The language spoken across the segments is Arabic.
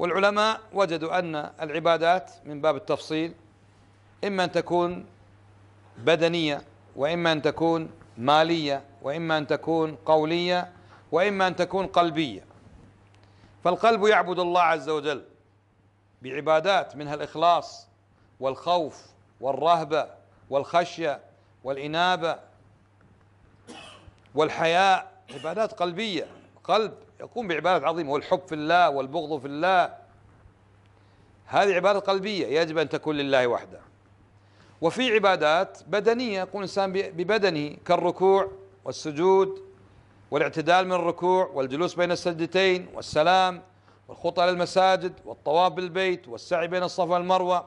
والعلماء وجدوا أن العبادات من باب التفصيل إما أن تكون بدنية وإما أن تكون مالية وإما أن تكون قولية وإما أن تكون قلبية فالقلب يعبد الله عز وجل بعبادات منها الإخلاص والخوف والرهبة والخشية والإنابة والحياء عبادات قلبية القلب يقوم بعبادة عظيمة والحب في الله والبغض في الله هذه عبادة قلبية يجب أن تكون لله وحده وفي عبادات بدنية يقوم الإنسان ببدنه كالركوع والسجود والاعتدال من الركوع والجلوس بين السجدتين والسلام والخطى للمساجد والطواف بالبيت والسعي بين الصفا والمروة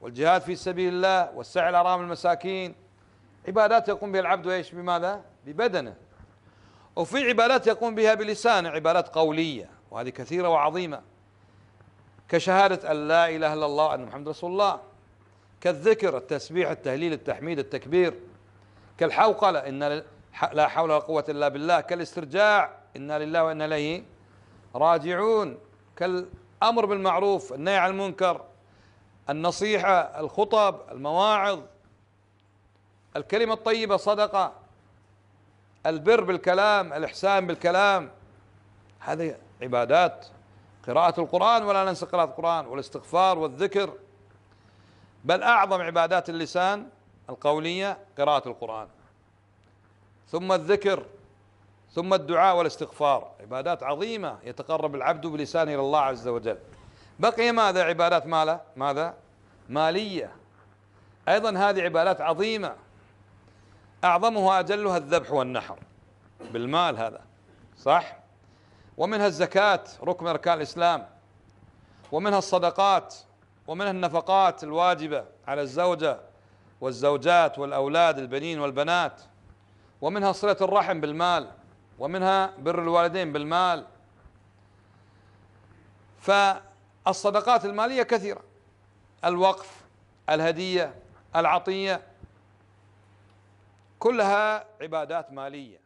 والجهاد في سبيل الله والسعي لأرام المساكين عبادات يقوم بها العبد وإيش بماذا؟ ببدنه وفي عبادات يقوم بها بلسانه عبادات قولية وهذه كثيرة وعظيمة كشهادة أن لا إله إلا الله أن محمد رسول الله كالذكر التسبيح التهليل التحميد التكبير كالحوقلة إن لا حول ولا قوة إلا بالله كالاسترجاع إنا لله وإنا إليه راجعون كالأمر بالمعروف النهي عن المنكر النصيحة الخطب المواعظ الكلمة الطيبة صدقة البر بالكلام الإحسان بالكلام هذه عبادات قراءة القرآن ولا ننسى قراءة القرآن والاستغفار والذكر بل أعظم عبادات اللسان القولية قراءة القرآن ثم الذكر ثم الدعاء والاستغفار عبادات عظيمة يتقرب العبد بلسانه إلى الله عز وجل بقي ماذا عبادات ماله ماذا مالية أيضا هذه عبادات عظيمة أعظمها أجلها الذبح والنحر بالمال هذا صح ومنها الزكاة ركن أركان الإسلام ومنها الصدقات ومنها النفقات الواجبة على الزوجة والزوجات والأولاد البنين والبنات ومنها صلة الرحم بالمال ومنها بر الوالدين بالمال فالصدقات المالية كثيرة الوقف الهدية العطية كلها عبادات مالية